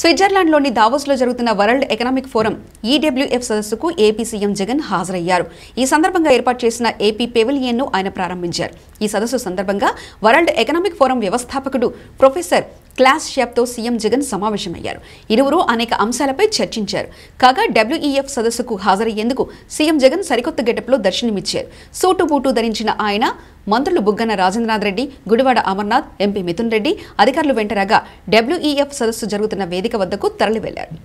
స్విట్జర్లాండ్లోని దావోస్లో జరుగుతున్న వరల్డ్ ఎకనామిక్ ఫోరం ఈడబ్ల్యూఎఫ్ సదస్సుకు ఏపీ సీఎం జగన్ హాజరయ్యారు ఈ సందర్భంగా ఏర్పాటు చేసిన ఏపీ పెవిలియన్ను ఆయన ప్రారంభించారు ఈ సదస్సు సందర్భంగా వరల్డ్ ఎకనామిక్ ఫోరం వ్యవస్థాపకుడు ప్రొఫెసర్ క్లాస్ షాప్తో సీఎం జగన్ సమావేశమయ్యారు ఇరువురు అనేక అంశాలపై చర్చించారు కాగా డబ్ల్యూఈఎఫ్ సదస్సుకు హాజరయ్యేందుకు సీఎం జగన్ సరికొత్త గెటప్లో దర్శనమిచ్చారు సూటు బూటు ధరించిన ఆయన మంత్రులు బుగ్గన రాజేంద్రనాథ్ రెడ్డి గుడివాడ అమర్నాథ్ ఎంపీ మిథున్ రెడ్డి అధికారులు వెంటరాగా డబ్ల్యూఈఎఫ్ సదస్సు జరుగుతున్న వేదిక వద్దకు తరలివెళ్లారు